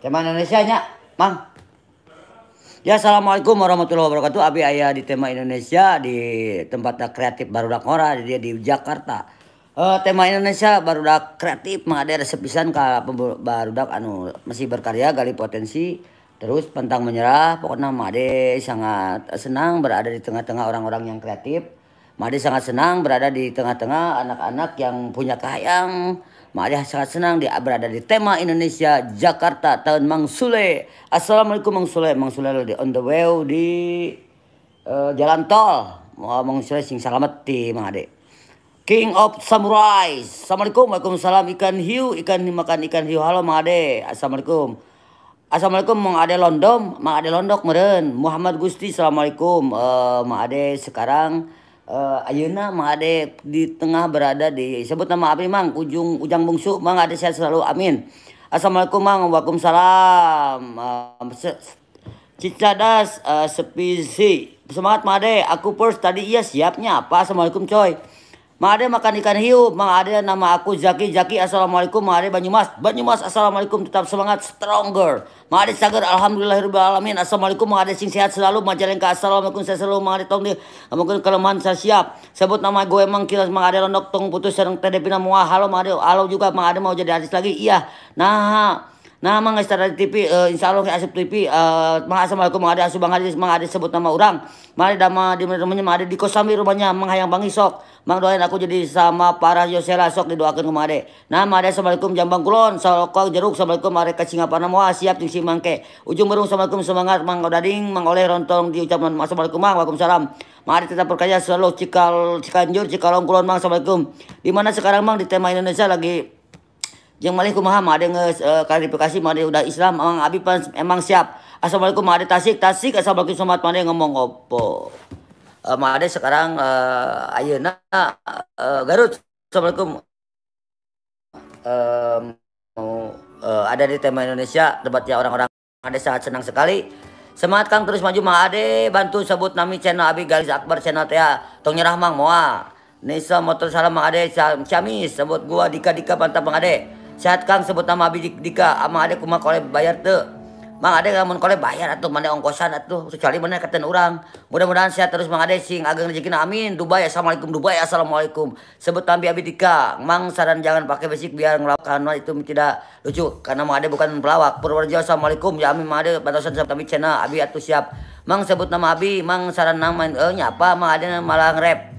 Tema Indonesia nya, Mang. Ya assalamualaikum warahmatullahi wabarakatuh. Abi ayah di tema Indonesia di tempat kreatif baru Dakora dia di Jakarta. Uh, tema Indonesia baru Barudak kreatif mengada resepisan pisan baru dak anu masih berkarya gali potensi terus pentang menyerah pokoknya ada sangat senang berada di tengah-tengah orang-orang yang kreatif Made sangat senang berada di tengah-tengah anak-anak yang punya kayang. Made sangat senang dia berada di tema Indonesia Jakarta tahun Mang Sule. Assalamualaikum Mang Sule. Mang Sule di on the way di uh, jalan tol. Mang Sule sing selamat di Made. King of Samurai. Assalamualaikum. Waalaikumsalam ikan hiu, ikan makan ikan hiu. Halo Made. Assalamualaikum. Assalamualaikum Mang Ade Londom, Mang Ade Londok meren. Muhammad Gusti, Assalamualaikum. Uh, Mang Ade sekarang uh, eh, Ayuna Mang Ade di tengah berada di sebut nama api Mang ujung ujang bungsu Mang Ade saya selalu amin Assalamualaikum Mang Waalaikumsalam uh, Cicadas uh, eh, sepisi semangat Mang Ade aku first tadi iya siapnya apa Assalamualaikum coy Ma ada makan ikan hiu, ma ada nama aku Zaki Zaki assalamualaikum, ma ada Banyumas Banyumas assalamualaikum tetap semangat stronger. Ma ada Sagar alhamdulillahirabbil alamin assalamualaikum, ma ada sing sehat selalu, ke assalamualaikum saya selalu ma ada tong di mungkin kelemahan saya siap. Sebut nama gue emang kilas ma ada londok tong putus serang teh depina halo ma ada halo juga ma ada mau jadi artis lagi iya. Nah Nah, mang secara TV, uh, eh, insya Allah asap TV, uh, eh, mang assalamualaikum, mang ada asup bang ada, mang ada sebut nama orang, mang ada dama di rumahnya, mang ada di kosambi rumahnya, mang hayang bangi sok, mang doain aku jadi sama para Yosela sok didoakan ke mang ada Nah, mang ada assalamualaikum jambang kulon, sokok jeruk, assalamualaikum, mang ada kacingapana moa siap tingsi mangke, ujung berung assalamualaikum semangat, mang odading, mang oleh rontong diucapkan assalamualaikum, mang waalaikumsalam. Mari tetap perkaya selalu cikal cikanjur cikalong kulon mang assalamualaikum. Di mana sekarang mang di tema Indonesia lagi yang malingku maham ada nge eh, klarifikasi mana udah Islam emang abi emang siap. Assalamualaikum ada tasik tasik assalamualaikum somat mana ngomong opo. Uh, ada sekarang uh, eh, ayeuna uh, Garut. Assalamualaikum. ada di tema Indonesia debatnya orang-orang ada sangat senang sekali. Semangat Kang terus maju mah ada bantu sebut nami channel Abi Galis Akbar channel Tia tong nyerah mang moa. Nisa motor salam mang ada ciamis sebut gua dika dika pantap mang sehat Kang sebut nama Abi Dika ama ada kumah kole bayar tuh Mang ada lamun kole bayar atuh mana ongkosan atuh kecuali mana keten orang. Mudah-mudahan sehat terus Mang Ade sing ageng rezekina amin. Dubai assalamualaikum Dubai assalamualaikum. Sebut nama Abi Dika, Mang saran jangan pakai basic biar ngelawak nah, itu tidak lucu karena Mang Ade bukan pelawak. Purworejo assalamualaikum ya amin Mang Ade batasan sama Tambi channel Abi atuh siap. Mang sebut nama Abi, Mang saran nama eh nyapa Mang Ade malah nge-rap.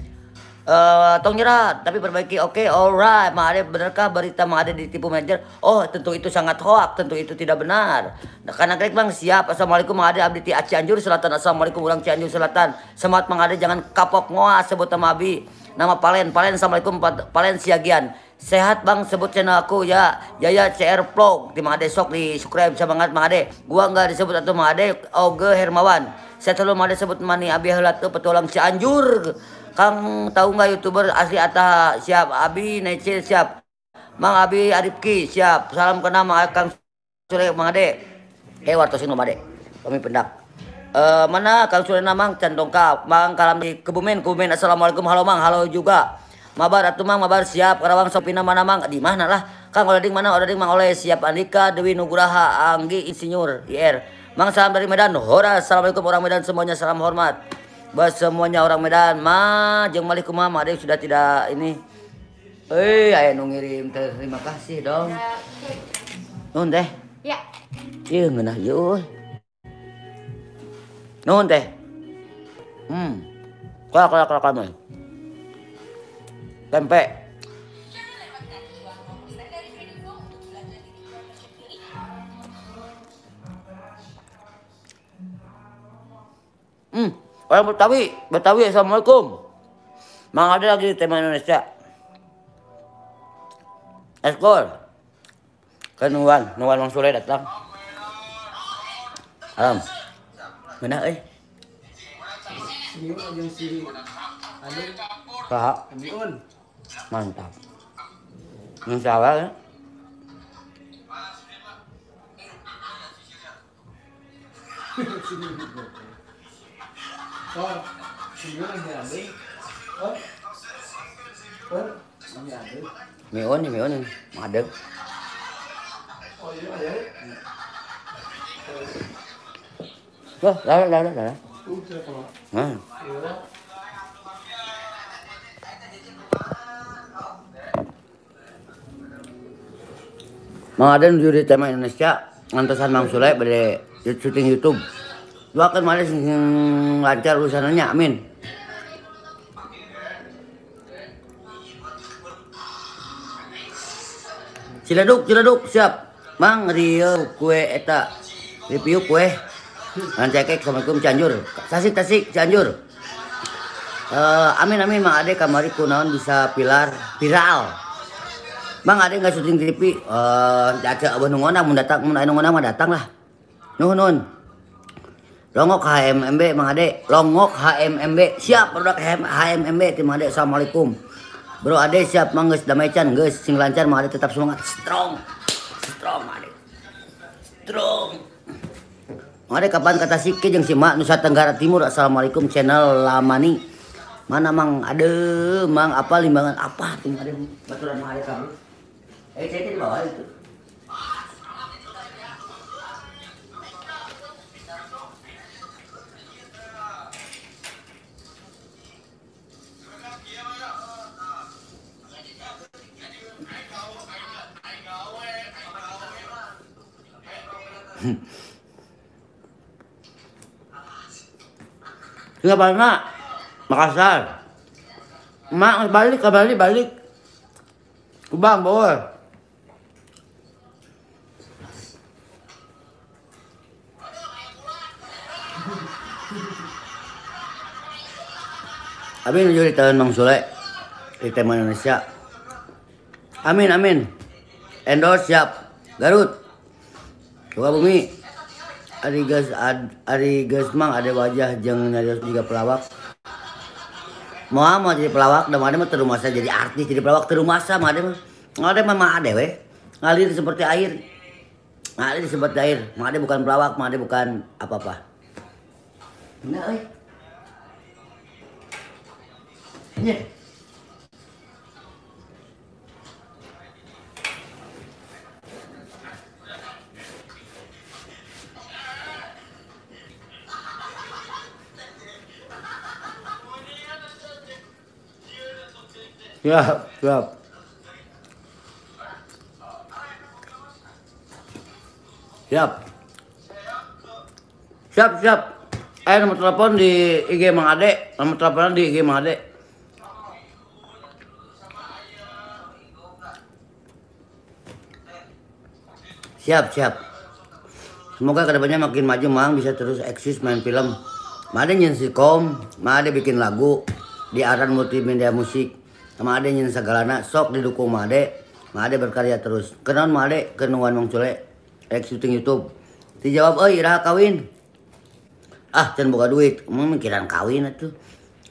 Uh, tong nyerah tapi perbaiki oke okay, alright mari benarkah berita mengada ditipu manajer oh tentu itu sangat hoak tentu itu tidak benar nah, karena klik bang siap assalamualaikum mengada abdi ti Cianjur Selatan assalamualaikum ulang Cianjur Selatan semangat mengada jangan kapok ngoa sebut sama abi nama Palen Palen assalamualaikum Palen siagian sehat bang sebut channel aku ya jaya ya, CR Vlog di sok di subscribe semangat banget gua nggak disebut atau mengade Oge Hermawan saya selalu mengade sebut mani abi helat petualang Cianjur Kang tahu nggak youtuber asli Atta siap Abi Necil siap Mang Abi Arifki siap salam kenal Mang Kang Sule Mang Ade eh wartosin Mang Ade kami pendak uh, mana Kang Sule Mang Candongka Mang Kalam di Kebumen Kebumen Assalamualaikum halo Mang halo juga Mabar atuh Mang mabar siap Karawang Sopina mana Mang di mana lah Kang Oleding mana Oleding Mang Oleh siap Andika Dewi Nugraha Anggi Insinyur IR Mang salam dari Medan Hora Assalamualaikum orang Medan semuanya salam hormat buat semuanya orang Medan ma jeng malik kumaha ada sudah tidak ini. Eh, aya nu terima kasih dong. Nun teh. Ya. Iya ngeunah ieu. Iya, Nun teh. Hmm. Kolak kolak kolak kolak. Tempe. Hmm. Orang Betawi, Betawi Assalamualaikum. Mang ada lagi tema Indonesia. Eskol. Kan Nuan, Nuan Mang Sule datang. Alam. Mana eh? Pak. Mantap. Insya Allah eh? ya. Thank you con Sendiri ambil Kon Kon Ambil ambil Mion ni mion ni Madeg Oh iya juri tema Indonesia ngantosan Mang Sule boleh syuting YouTube doakan malas lancar urusannya amin ciladuk ciladuk siap. Mang Rio kue eta. Review kue. Ngan sama Assalamualaikum Cianjur. Tasik, Tasik, Cianjur. Uh, amin amin Mang Ade kamari kunaon bisa pilar viral. Mang Ade nggak syuting TV, eh uh, abah nungona mau datang mau aya nungona mau datang lah. Nuhun nuhun. Longok HMMB Mang Ade, Longok HMMB. Siap produk HMMB tim Ade. Assalamualaikum. Bro Ade siap mangges damai can guys sing lancar Mang Ade tetap semangat strong. Strong Ade. Strong. Mang Ade kapan kata Kejeng si mak Nusa Tenggara Timur. Assalamualaikum channel Lamani. Mana Mang Ade, Mang apa limbangan apa tim Ade baturan Mang Ade kamu. Eh, saya di bawah itu. Nggak balik mak Makassar Mak balik ke Bali balik Kubang bawa. Amin juga di tahun Mang Sule di tema Indonesia. Amin amin. Endorse siap. Garut coba bumi Ari gas, ad, Ari gas mang ada wajah jangan nyarios juga pelawak Mau mau jadi pelawak dan ada mah terumah saya jadi artis jadi pelawak terumah sama ada mah ada mah mah ada weh ngalir seperti air ngalir seperti air mah ada bukan pelawak mah ada bukan apa apa nah weh yeah. Ya, ya. Siap, siap. Siap. Siap, siap. Eh nomor telepon di IG Mang Ade, nomor teleponnya di IG Mang Ade. Siap, siap. Semoga kedepannya makin maju Mang bisa terus eksis main film. Mang Ade kom, Mang Ade bikin lagu di aran multimedia musik sama ade nyin segalana sok didukung sama ade sama ade berkarya terus kenon sama ade kenuan mong cule ek syuting youtube dijawab oh irah kawin ah can buka duit emang mikiran kawin itu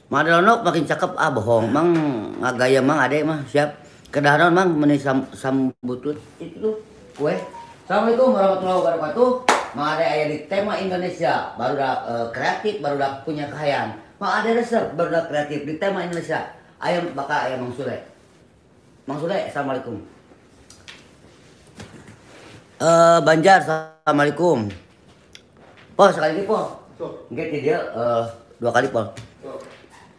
atuh lonok makin cakep ah bohong mang ngagaya mang ade mah siap kedaharan emang meni sam, sambutut itu kue Assalamualaikum warahmatullahi wabarakatuh Mak ade ayah di tema Indonesia baru dah eh, kreatif baru dah punya kehayaan Mak ade resep baru dah kreatif di tema Indonesia ayam baka ayam Mang Sule. Mang Sule, Assalamualaikum. Uh, Banjar, Assalamualaikum. Po, sekali lagi, Po. Enggak ya dia uh, dua kali, Po.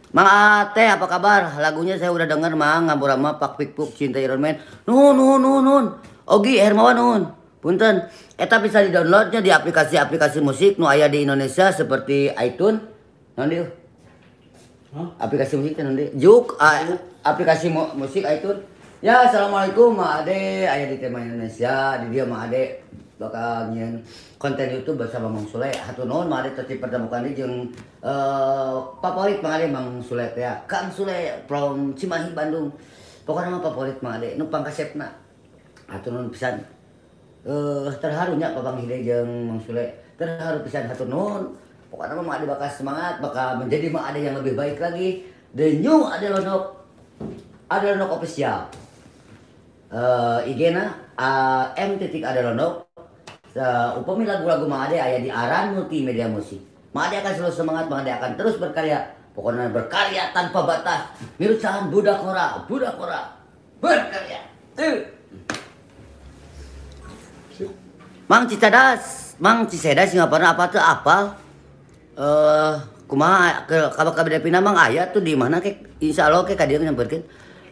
Mang Ate, apa kabar? Lagunya saya udah denger, Mang. Ngambur sama Pak Pikpuk, Cinta Iron Man. Nun, nun, nun, nun. Ogi, Hermawan, nun. Punten, Eta eh, bisa di-downloadnya di aplikasi-aplikasi musik nu ayah di Indonesia seperti iTunes. Nanti aplikasi musik kan nanti juk uh, aplikasi mu musik ah, itu ya assalamualaikum ma ade ayah di tema Indonesia di dia ma ade bakal nyian konten YouTube bersama Mang Sule hatu non ma ade tadi pertemukan kali jeng uh, eh, favorit ma ade Mang Sule ya Kang Sule from Cimahi Bandung pokoknya mah favorit ma ade nu pangkasepna hatu non pesan. uh, eh, terharunya Babang Hide jeng Mang Sule terharu pesan hatu non pokoknya mama ada bakal semangat bakal menjadi mama ada yang lebih baik lagi the new ada lonok ada lonok official uh, eh, igena uh, eh, M titik ada lonok uh, eh, upami lagu-lagu mama ada ayah di aran multimedia musik mama ada akan selalu semangat mama ada akan terus berkarya pokoknya berkarya tanpa batas mirusahan budak kora, budak kora berkarya uh. Mang Cicadas, Mang Cicadas Singapura apa tuh apal eh ke kabar kabar dari pinang ayah tuh di mana kek insya Allah kek kadiang nyamperin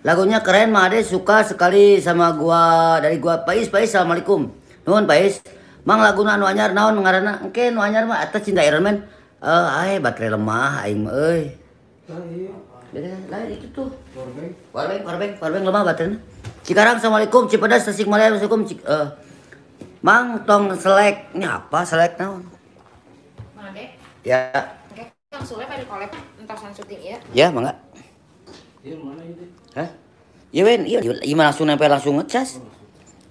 lagunya keren mah ada suka sekali sama gua dari gua Pais Pais assalamualaikum nuhun Pais mang laguna anu anyar naon ngaranna engke nu anyar mah eta cinta Iron Man eh ay baterai lemah aing mah euy lain itu tuh Warbeng. Warbeng, warbeng, lemah baterainya Cikarang assalamualaikum Cipedas Tasikmalaya assalamualaikum Cik, uh, Mang tong selek, ini apa selek naon? Ya. Oke, Kang Sule pada entah entar syuting iya. ya. Iya, ya, mangga. Iya, mana itu? Hah? Iya, wen, iya, gimana iya, langsung nempel langsung ngecas.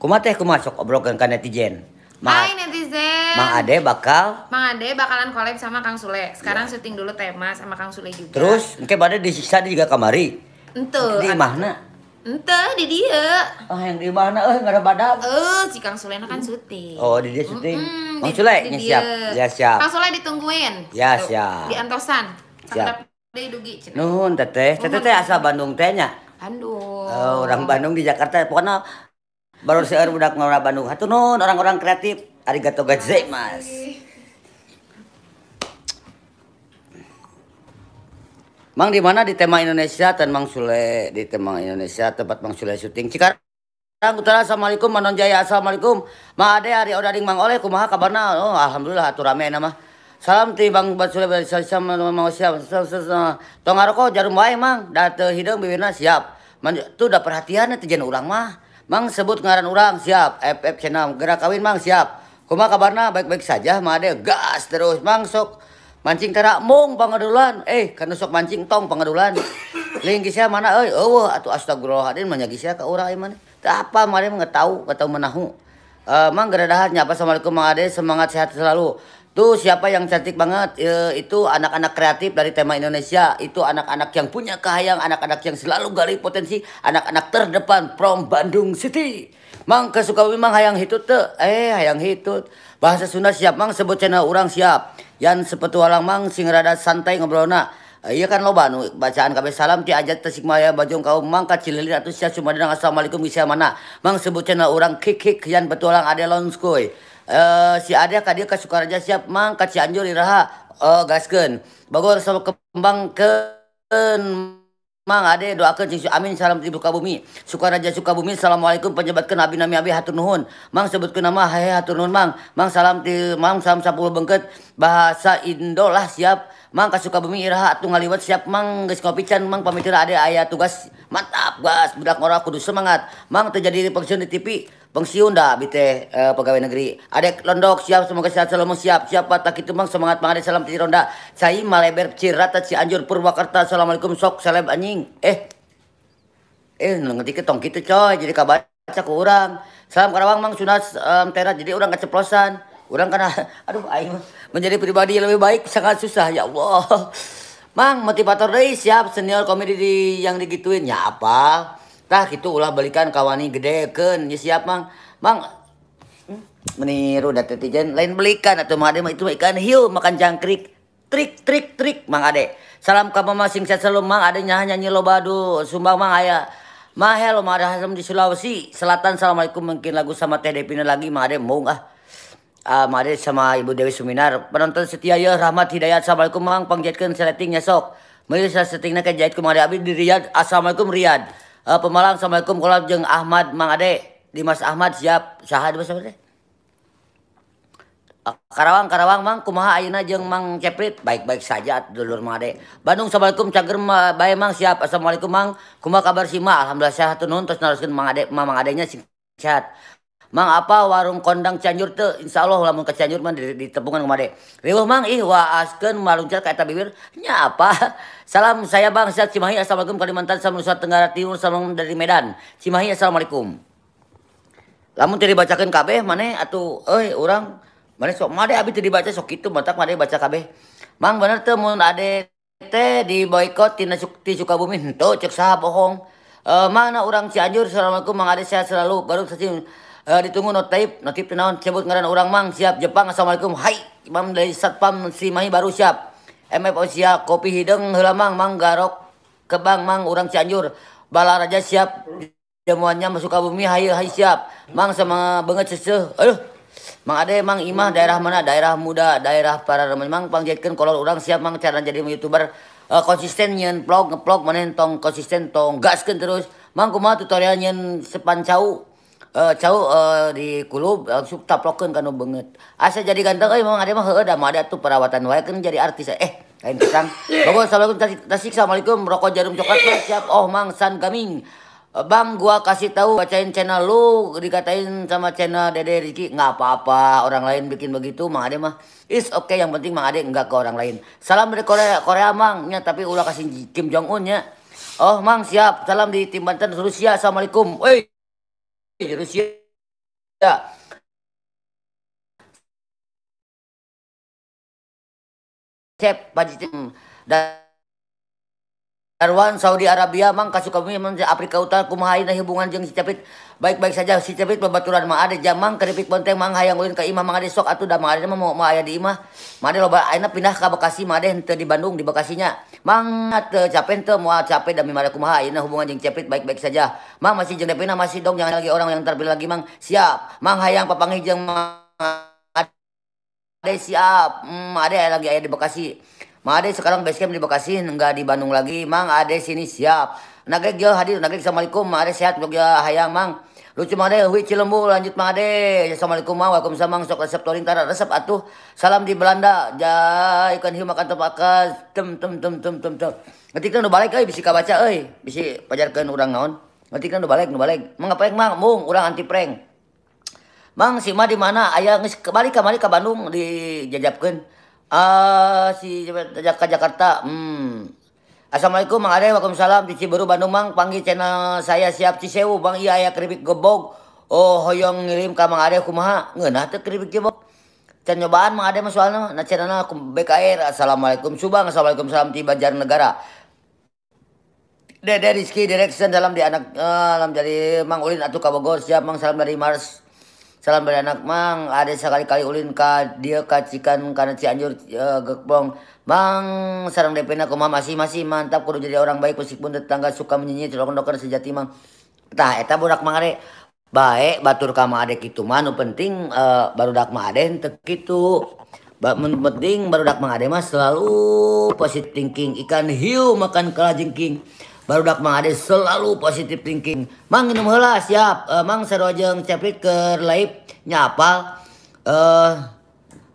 Kumaha teh kumaha sok obrolan ka netizen. Ma Hai netizen. Mang Ade bakal Mang Ade bakalan kolab sama Kang Sule. Sekarang ya. syuting dulu tema sama Kang Sule juga. Terus, engke bade disiksa juga kamari. Entu. Di mana? Entah, di dia. Ah, yang di mana? Eh, nggak ada badak. Eh, uh, si Kang Sulena kan syuting. Oh, di dia syuting. Mm -mm, Kang Sule, ya, siap. Ya, siap. Kang Sule ditungguin. Ya, siap. Di Antosan. Siap. Di Dugi. Cina. Nuhun, teteh. Teteh teteh asal Bandung tehnya. Bandung. Oh, orang Bandung di Jakarta. Pokoknya baru seueur budak ngora Bandung. Hatu nun, orang-orang kreatif. Arigato Gajze Mas. Mang di mana di tema Indonesia dan Mang Sule di tema Indonesia tempat Mang Sule syuting. Cikarang Utara Assalamualaikum Manon Jaya Assalamualaikum. Ma ade hari odading Mang Oleh kumaha kabarna? Oh alhamdulillah atur rame nama. Salam ti Bang Bat Sule dari Sasam Mang siap. Tong aroko jarum wae Mang da teu hideung bibirna siap. Man tuh da perhatian teh jeung urang mah. Mang sebut ngaran urang siap. FF channel gerak kawin Mang siap. Kumaha kabarna baik-baik saja Ma ade gas terus Mang sok mancing terak mung pangadulan eh karena sok mancing tong pangadulan lain gisya mana eh oh atau astagfirullahaladzim banyak gisya ke orang iman tak apa mana mengetahu nggak menahu Eh, mang geradahat apa assalamualaikum mang ade semangat sehat selalu tuh siapa yang cantik banget e, itu anak-anak kreatif dari tema Indonesia itu anak-anak yang punya kehayang anak-anak yang selalu gali potensi anak-anak terdepan from Bandung City mang kesuka memang mang hayang hitut te eh hayang hitut bahasa Sunda siap mang sebut channel orang siap Yan sepetualang mang sing rada santai ngobrolna. Eh, iya kan lo banu bacaan kabeh salam ti ajat tasik maya bajong kau mangkat cililin atau sia sumadana assalamualaikum bisa mana mang sebut channel orang kik kik yan petualang ade lonskoy uh, eh, si ade dia ke siap mang si anjur iraha uh, eh, gasken bagus sama kembang ke Mang ade doakan cing amin salam ibu kabumi. Sukaraja Sukabumi assalamualaikum penyebatkan abi nami abi hatur nuhun. Mang sebutkan nama hae hatur nuhun mang. Mang salam ti mang salam sapuluh bengket bahasa Indo lah siap. Mang kasuka bumi iraha atuh ngaliwat siap mang geus ngopi can mang pamitir ade aya tugas. Mantap gas budak ngora kudu semangat. Mang terjadi function di TV Pensiun dah bite uh, eh, pegawai negeri. Adek londok siap semoga sehat selalu siap. Siap tak itu mang semangat mangade salam tiri ronda. Cai maleber si Anjur Purwakarta. Assalamualaikum sok seleb anjing. Eh. Eh ngerti ke tong kitu coy jadi kabar cak orang. Salam Karawang mang sunas um, terat jadi orang keceplosan. Orang karena aduh aing menjadi pribadi yang lebih baik sangat susah ya Allah. Mang motivator deh siap senior komedi di, yang digituin ya apa? tah itu ulah balikan kawani gede ken ya siap mang mang hmm, meniru dan tetijen lain belikan atau mah itu ikan hiu makan jangkrik trik trik trik mang ade salam kamu masing saya selalu mang ade nyanyi nyanyi lo badu sumbang mang ayah mahel, lo mang ada di Sulawesi Selatan assalamualaikum mungkin lagu sama teh Devina lagi mang ade mau ah uh, ah, mang ade sama ibu Dewi Suminar penonton setia ya rahmat hidayat assalamualaikum mang pangjatkan seletingnya sok Mari saya setingnya ke jahit kemari abis di Riyad. Assalamualaikum Riyad. Uh, eh, Pemalang Assalamualaikum kolab jeng Ahmad Mang Ade. Dimas Ahmad siap saha Dimas Ahmad teh? Karawang Karawang Mang kumaha ayeuna jeng Mang Ceprit baik-baik saja dulur Mang Ade. Bandung Assalamualaikum cager bae Mang siap. Assalamualaikum Mang. Kumaha kabar ma Alhamdulillah sehat teu nuhun tos naruskeun Mang Ade Mang Adenya sehat. Mang apa warung kondang Cianjur tuh Insya Allah lamun ke Cianjur mah tepungan kemade Riuh mang ih wa asken maluncar kata bibir Nya apa Salam saya bang saya Cimahi Assalamualaikum Kalimantan Salam Nusa Tenggara Timur Salam dari Medan Cimahi Assalamualaikum Lamun tadi bacakan KB mana Atu, eh orang mana sok made abis tadi baca sok itu matak made baca KB Mang bener tuh mun ade teh di boykot tina di bumi, tuh cek sah bohong Uh, mana orang Cianjur Assalamualaikum mang ade sehat selalu baru saja Uh, ditunggu notaib notif tenaon sebut ngaran orang mang siap Jepang assalamualaikum Hai Imam dari Satpam si mahi baru siap MF Osia kopi hideng helamang mang garok kebang mang orang Cianjur bala raja siap jamuannya masuk ke bumi hai siap mang sama banget seseh aduh Mang ada mang imah daerah mana daerah muda daerah para remaja mang pangjatkan kalau orang siap mang cara jadi youtuber uh, konsisten nyen vlog ngeplog menentong konsisten tong gaskan terus mang kumaha tutorial nyen sepancau Uh, cau uh, di kulub uh, eh, sukta kanu kana banget. Asa ah, jadi ganteng eh memang ada mah heeh mah ada tuh perawatan wae kan jadi artis eh lain tentang bapak assalamualaikum tasik tasik assalamualaikum rokok jarum coklat tuh siap oh mang san gaming. Bang, gua kasih tahu bacain channel lu, dikatain sama channel Dede Riki, nggak apa-apa, orang lain bikin begitu, Mang Ade mah. Is oke, okay. yang penting Mang Ade nggak ke orang lain. Salam dari Korea, Korea Mang, ya, tapi ulah kasih Kim Jong Un ya. Oh, Mang siap, salam di tim Banten Rusia, Assalamualaikum. Woi. Rusia cep ya. budgeting Darwan Saudi Arabia mang kami mang Afrika Utara kumaha ayeuna hubungan jeung si Cepit baik-baik saja si Cepit babaturan mah ada jamang keripik bonteng mang hayang ulin ka imah mang ade sok atuh da mang ade mah mau aya di imah mah ade loba ayeuna pindah ka Bekasi mah ade henteu di Bandung di Bekasinya mangat capek tuh mau capek demi mana kumaha ini iya nah, hubungan jeng cepit baik-baik saja mang masih jeng depina masih dong jangan lagi orang yang terpilih lagi mang siap mang hayang papangi jeng mang ade siap hmm, ade lagi ayah di Bekasi mang ade sekarang basecamp di Bekasi enggak di Bandung lagi mang ade sini siap nagek jauh hadir nagek assalamualaikum mang ade sehat jogja hayang mang Lu cuma deh hui cilembu lanjut mah deh. Assalamualaikum waalaikumsalam sok resep toring tara resep atuh. Salam di Belanda. Ja ikan hiu makan tepakas. Tem tem tem tem tem tem. Ngetik nu kan balik eh bisa kabaca eh bisa pajarkan orang naon. Ngetik nu kan balik nu balik. Mang ngapain mang mung orang anti prank. Mang si mah di mana? ayah ngis kembali ke mari Bandung dijajapkeun. Ah uh, si ka Jakarta. Hmm. Assalamualaikum Mang Ade, Waalaikumsalam di Cibiru Bandung Mang, panggil channel saya siap Cisewu Bang iya ayah keripik gebog. Oh hoyong ngirim ka Mang Ade kumaha? nggak teh keripik gebog. Can nyobaan Mang Ade masalahnya, Nah na aku BKR. Assalamualaikum Subang, Assalamualaikum salam di Negara. Dede Rizky Direction dalam di anak uh, dalam jadi Mang Ulin atau Kabogor siap Mang salam dari Mars salam beranak mang ada sekali-kali ulin ka dia kacikan karena Cianjur e, gekbong mang sarang DP na masih masih mantap kudu jadi orang baik meskipun tetangga suka menyinyir cerokon dokter sejati mang tah eta budak mangare baik batur kama adek itu manu penting e, baru dak mah adek tekitu ba, penting baru dak mang adek mah selalu positive thinking ikan hiu makan kelajengking baru dak Mang Ade selalu positif thinking Mang minum hela siap uh, Mang serojeng ceprit ke live nyapa, uh, eh,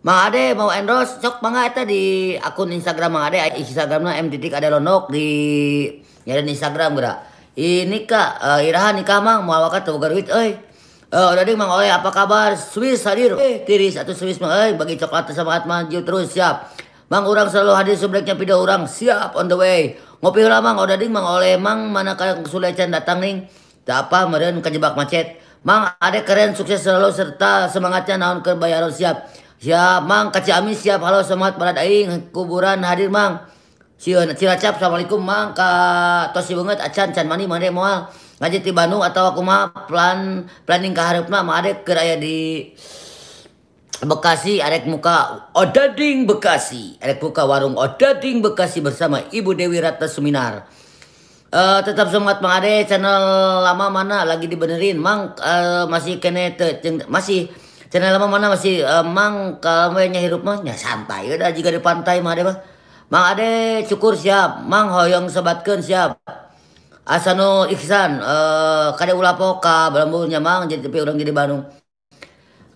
Mang Ade mau endorse cok Mang Ade di akun Instagram Mang Ade Instagramnya M titik ada lonok di nyariin Instagram gak ini kak uh, eh, iraha nikah Mang mau wakat tuh garwit eh uh, udah Mang oleh apa kabar Swiss hadir eh tiris atau Swiss Mang eh bagi coklat sama Atman terus siap Mang orang selalu hadir subleknya pido orang siap on the way. Ngopi lah mang, udah ding mang oleh mang mana kayak kesulitan datang ning. Tak apa meren kejebak macet. Mang ada keren sukses selalu serta semangatnya naon kebayaran siap. Siap mang kaciami siap halo semangat pada daing kuburan hadir mang. Siun cilacap assalamualaikum mang ka tosi banget acan can mani mane moal ngaji di Bandung atau aku mah plan planning ke harapna mah ada keraya di Bekasi, arek muka Odading Bekasi. Arek muka warung Odading Bekasi bersama Ibu Dewi Ratna Suminar. Uh, tetap semangat Mang Ade, channel lama mana lagi dibenerin. Mang uh, masih kene masih channel lama mana masih uh, Mang kamenya hirup mah ya santai udah jika di pantai Mang Ade mah. Mang Ade cukur siap, Mang hoyong sebatkan siap. Asano Iksan uh, kade ulapoka, belum punya mang, jadi tapi orang jadi Bandung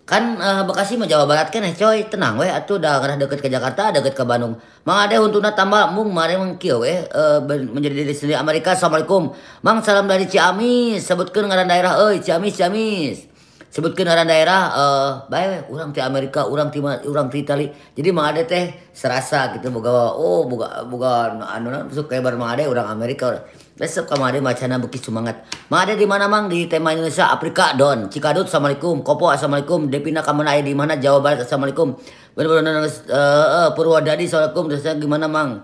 kan uh, Bekasi mah Jawa Barat kan eh coy tenang weh atuh udah ngerah deket ke Jakarta deket ke Bandung mang ada huntuna tambah mung mare mang kieu weh menjadi diri sendiri Amerika Assalamualaikum mang salam dari Ciamis sebutkan ngaran daerah euy Ciamis Ciamis sebutkan ngaran daerah eh bae urang ti Amerika urang ti urang ti Itali jadi mang ada teh serasa gitu boga oh boga boga anu, anu, suka kayak bar mang ada urang Amerika urang Besok kamu ada macana bukit semangat. Ma ada di mana mang di tema Indonesia Afrika Don. Cikadut assalamualaikum. Kopo assalamualaikum. Depina kamu naik di mana Jawa Barat assalamualaikum. Benar-benar uh, uh, Purwadadi assalamualaikum. Dasar gimana mang?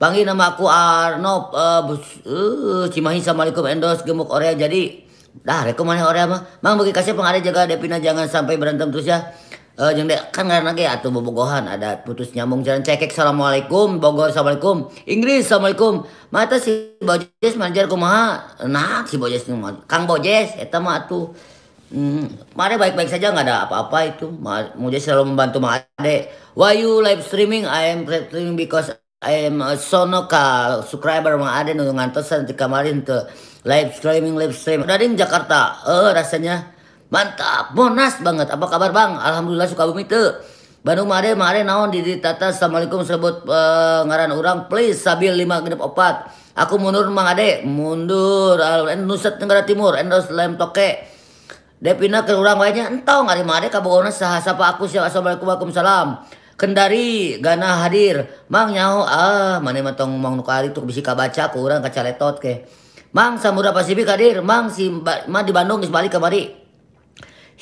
Panggil nama aku Arno. uh, eh, uh, eh, Cimahi assalamualaikum Endos gemuk Korea jadi dah rekomendasi Korea mah. Mang bagi kasih pengaruh jaga Depina jangan sampai berantem terus ya. Uh, eh, jeung dek kan karena kayak atuh bobogohan ada putus nyambung jalan cekek assalamualaikum Bogor assalamualaikum Inggris assalamualaikum mata si Bojes manajer kumaha nah si Bojes Kang Bojes eta mah tuh hmm, Mare baik-baik saja nggak ada apa-apa itu jadi selalu membantu mah Why you live streaming I am live streaming because I am a sono ka subscriber mah ade. nunggu ngantosan di kemarin tuh live streaming live streaming dari Jakarta eh rasanya mantap Monas banget apa kabar Bang Alhamdulillah suka bumi itu Bandung mare, mare naon di tata Assalamualaikum sebut pengarahan ngaran orang please sabil lima genep opat aku mundur Mang Ade mundur Nusa Tenggara Timur endos lem toke Depina ke orang lainnya. entau ngari mare kabogona sah sahasapa aku siapa Assalamualaikum Waalaikumsalam Kendari Gana hadir Mang nyaho ah mana matong Mang nukari tuh bisa kabaca kurang kaca letot ke Mang Samudra Pasifik hadir Mang si ma di Bandung kembali kemari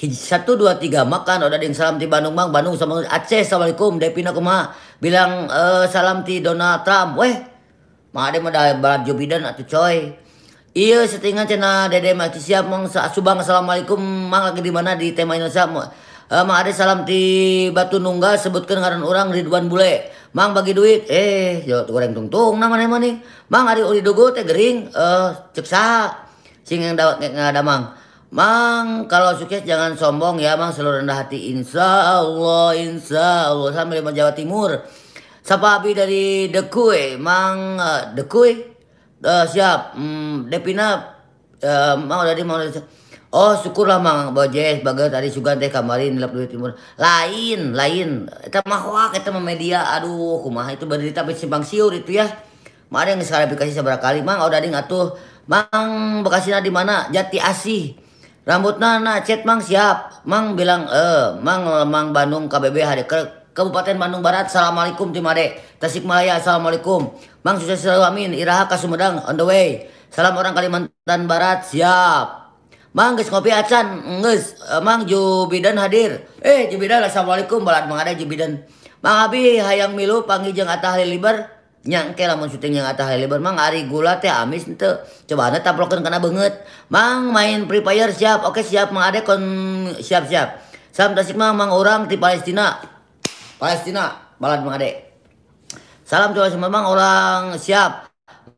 satu dua tiga makan udah ding salam ti Bandung mang Bandung sama Aceh assalamualaikum Devina kuma bilang e, salam ti Donald Trump weh mah ada mah barat Joe Biden coy iya setengah cina dede mah siap mang subang assalamualaikum mang lagi di mana di tema Indonesia e, mah eh, ada salam ti Batu Nunggal sebutkan ngaran orang Ridwan Bule mang bagi duit eh yo goreng tungtung nama nama nih mang ada uli dugo teh gering eh cek saha sing yang dawat nggak ada mang Mang, kalau sukses jangan sombong ya, Mang. seluruh rendah hati. Insya Allah, insya Allah. sampai dari Jawa Timur. Sapa api dari Dekue, Mang uh, eh, Dekue. Uh, siap. Hmm, Depina, uh, Mang dari mau dari. Oh, syukurlah Mang Bojes. Bagus tadi sugan teh kemarin di Jawa Timur. Lain, lain. Kita mah kita mah media. Aduh, kumaha itu berarti tapi simpang siur itu ya. Mari yang sekarang dikasih seberapa kali, Mang. Oh, dari ngatuh. Mang Bekasina di mana? Jati Asih rambut nana cet mang siap mang bilang eh mang mang Bandung KBB hari ke Kabupaten Bandung Barat Assalamualaikum Timade Tasikmalaya Assalamualaikum Mang sukses selalu amin Iraha Sumedang, on the way Salam orang Kalimantan Barat siap Mang geus kopi acan nges, eh, Mang Jubidan hadir Eh Jubidan Assalamualaikum balad mang ada Jubidan Mang Abi hayang milu panggil jeung Atah liber nyangke lamun syuting yang atas lebar mang ari gula teh amis ente coba anda tampilkan kena banget mang main free fire siap oke siap mang ade kon siap siap sam tasik mang mang orang di Palestina Palestina balad mang ade salam coba semua mang orang siap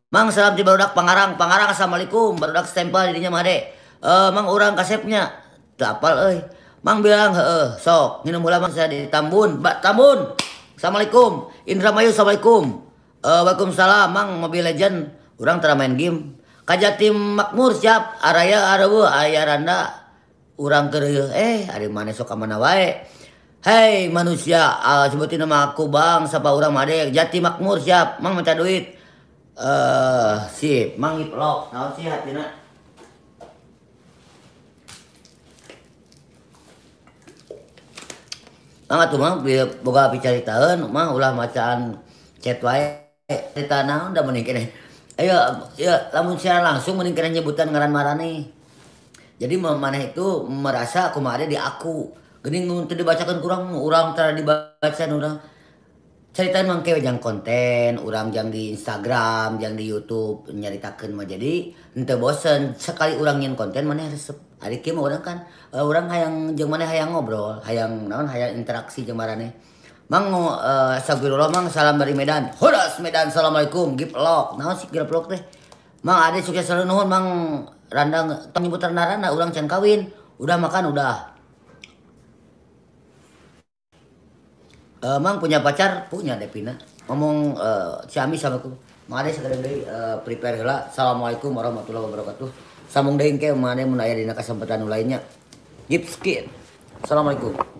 mang salam di barudak pangarang pangarang assalamualaikum barudak stempel dirinya mang ade uh, mang orang kasepnya tapal eh mang bilang heeh sok minum bola mang saya di Tambun mbak Tambun Assalamualaikum Indramayu Assalamualaikum Uh, Waalaikumsalam, Mang Mobile Legend. Orang tera main game. Kajati Makmur siap. Araya arawu ayaranda, randa. Orang kerja. Eh, ada mana sok mana wae. Hei manusia, uh, sebutin nama aku bang, siapa orang ada? jati makmur siap, mang minta duit. Eh, uh, sip, mang iplok, naon sih hatina? Mang atuh mang boga tahun, mang ulah macaan chat wae Eh, di tanah udah meningkir ayo ya lamun siaran langsung meningkir nyebutan ngaran marane jadi mana itu merasa aku ada di aku gini untuk dibacakan kurang orang tara dibaca orang ceritain emang kayak yang konten orang yang di Instagram yang di YouTube nyaritakan mau jadi ente bosen sekali orang yang konten mana resep adik mah orang kan orang eh, hayang jeng mana hayang ngobrol hayang naon hayang interaksi jeng marane Mang uh, eh, astagfirullah mang salam dari Medan. Horas Medan assalamualaikum giplok. si sih giplok teh? Mang ada sukses selalu nuhun mang randang tong randa ulang cang kawin. Udah makan udah. Uh, mang punya pacar punya Devina. Ngomong uh, eh, Ciami sama aku. Mang ade segera dari uh, prepare lah Assalamualaikum warahmatullahi wabarakatuh. Sambung dengke ke mana yang aya dina kesempatan lainnya. skin Assalamualaikum.